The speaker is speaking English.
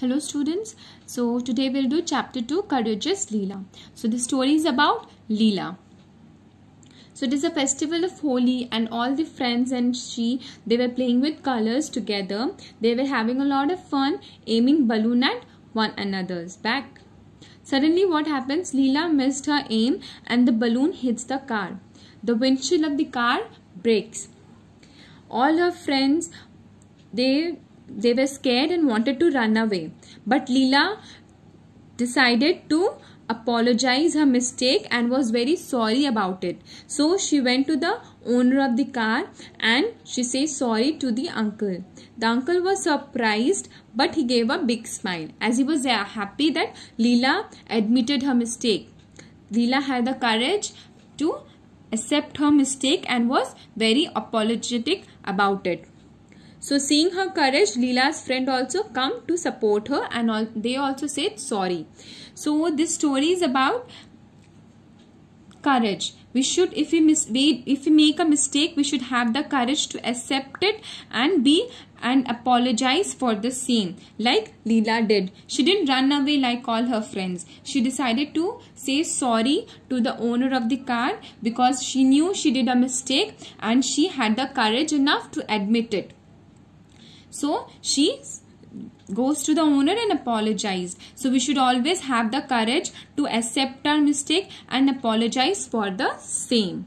Hello students. So today we'll do chapter 2 Courageous Leela. So the story is about Leela. So it is a festival of Holi and all the friends and she they were playing with colors together. They were having a lot of fun aiming balloon at one another's back. Suddenly what happens? Leela missed her aim and the balloon hits the car. The windshield of the car breaks. All her friends they they were scared and wanted to run away. But Leela decided to apologize her mistake and was very sorry about it. So she went to the owner of the car and she says sorry to the uncle. The uncle was surprised but he gave a big smile as he was uh, happy that Leela admitted her mistake. Leela had the courage to accept her mistake and was very apologetic about it. So seeing her courage, Leela's friend also come to support her and all, they also said sorry. So this story is about courage. We should, if we, mis we, if we make a mistake, we should have the courage to accept it and be and apologize for the same like Leela did. She didn't run away like all her friends. She decided to say sorry to the owner of the car because she knew she did a mistake and she had the courage enough to admit it. So she goes to the owner and apologized. So we should always have the courage to accept our mistake and apologize for the same.